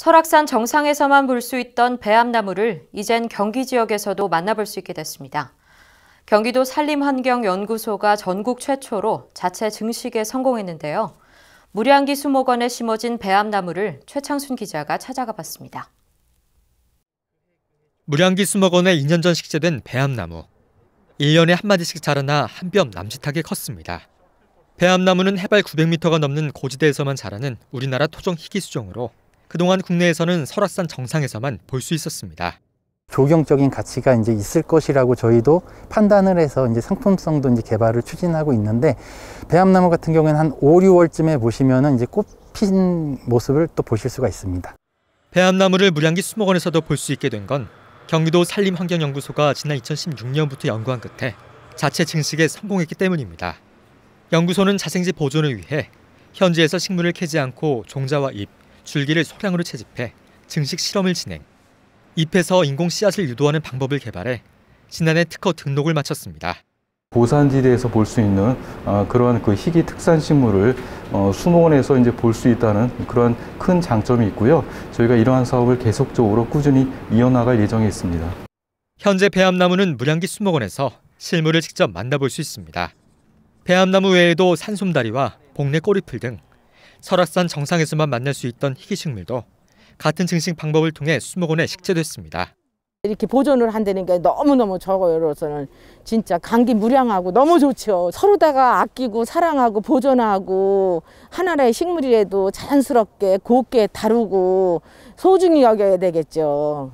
설악산 정상에서만 볼 수 있던 배암나무를 이젠 경기 지역에서도 만나볼 수 있게 됐습니다. 경기도 산림환경연구소가 전국 최초로 자체 증식에 성공했는데요. 무량기 수목원에 심어진 배암나무를 최창순 기자가 찾아가 봤습니다. 무량기 수목원에 2년 전 식재된 배암나무. 1년에 한 마디씩 자라나 한 뼘 남짓하게 컸습니다. 배암나무는 해발 900m가 넘는 고지대에서만 자라는 우리나라 토종 희귀 수종으로 그동안 국내에서는 설악산 정상에서만 볼 수 있었습니다. 조경적인 가치가 이제 있을 것이라고 저희도 판단을 해서 이제 상품성도 이제 개발을 추진하고 있는데 배암나무 같은 경우에는 한 5, 6월쯤에 보시면 이제 꽃핀 모습을 또 보실 수가 있습니다. 배암나무를 무량기 수목원에서도 볼 수 있게 된 건 경기도 산림환경연구소가 지난 2016년부터 연구한 끝에 자체 증식에 성공했기 때문입니다. 연구소는 자생지 보존을 위해 현지에서 식물을 캐지 않고 종자와 잎, 줄기를 소량으로 채집해 증식 실험을 진행. 잎에서 인공 씨앗을 유도하는 방법을 개발해 지난해 특허 등록을 마쳤습니다. 고산지대에서 볼 수 있는 어, 그런 그 희귀 특산 식물을 어, 수목원에서 이제 볼 수 있다는 그런 큰 장점이 있고요. 저희가 이러한 사업을 계속적으로 꾸준히 이어나갈 예정에 있습니다. 현재 배암나무는 무량기 수목원에서 실물을 직접 만나볼 수 있습니다. 배암나무 외에도 산솜다리와 복례 꼬리풀 등 설악산 정상에서만 만날 수 있던 희귀식물도 같은 증식 방법을 통해 수목원에 식재됐습니다. 이렇게 보존을 한다는 게 너무너무 저거로서는 진짜 감기 무량하고 너무 좋죠. 서로다가 아끼고 사랑하고 보존하고 하나의 식물이라도 자연스럽게 곱게 다루고 소중히 여겨야 되겠죠.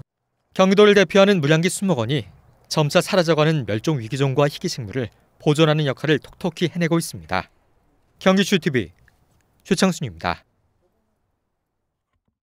경기도를 대표하는 물양기 수목원이 점차 사라져가는 멸종 위기종과 희귀식물을 보존하는 역할을 톡톡히 해내고 있습니다. 경기슈TV 최창순입니다.